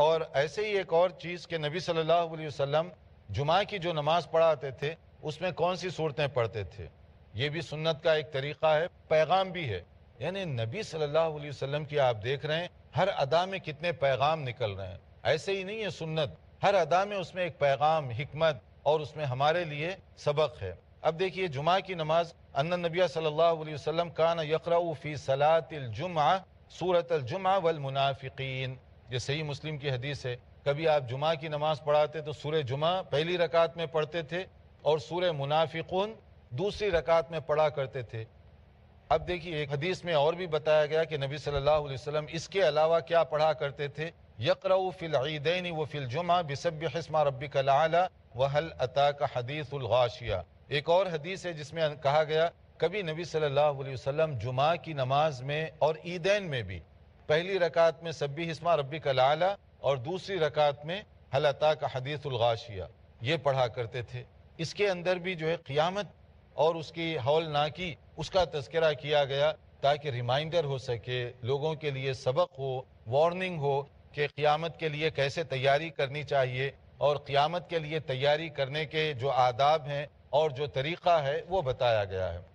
اور ایسے ہی ایک اور چیز کہ نبی صلی اللہ علیہ وسلم جمعہ کی جو نماز پڑھاتے تھے اس میں کون سی صورتیں پڑھتے تھے یہ بھی سنت کا ایک طریقہ ہے پیغام بھی ہے یعنی نبی صلی اللہ علیہ وسلم کی آپ دیکھ رہے ہیں ہر ادا میں کتنے پیغام نکل رہے ہیں ایسے ہی نہیں ہے سنت ہر ادا میں اس میں ایک پیغام حکمت اور اس میں ہمارے لیے سبق ہے اب دیکھیے جمعہ کی نماز ان نبی صلی اللہ علیہ وسلم کان نا یقرا فی صلاة الجمعہ سورة الجمعہ والمنافقین یہ صحیح مسلم کی حدیث ہے کبھی آپ جمعہ کی نماز پڑھاتے تو سورہ جمعہ پہلی رکعت میں پڑھتے تھے اور سورہ منافقون دوسری رکعت میں پڑھا کرتے تھے اب دیکھیے اور بھی بتایا گیا کہ نبی صلی اللہ علیہ وسلم اس کے علاوہ کیا پڑھا کرتے تھے یکر العیدین و فی جمعہ بسب ربک ربی کل عطا کا حدیث الغاشیہ ایک اور حدیث ہے جس میں کہا گیا کبھی نبی صلی اللہ علیہ وسلم جمعہ کی نماز میں اور عیدین میں بھی پہلی رکعت میں سبی حسما ربی کا اور دوسری رکعت میں حلطا کا حدیث الغاشیہ یہ پڑھا کرتے تھے اس کے اندر بھی جو ہے قیامت اور اس کی حول نہ کی اس کا تذکرہ کیا گیا تاکہ ریمائنڈر ہو سکے لوگوں کے لیے سبق ہو وارننگ ہو کہ قیامت کے لیے کیسے تیاری کرنی چاہیے اور قیامت کے لیے تیاری کرنے کے جو آداب ہیں اور جو طریقہ ہے وہ بتایا گیا ہے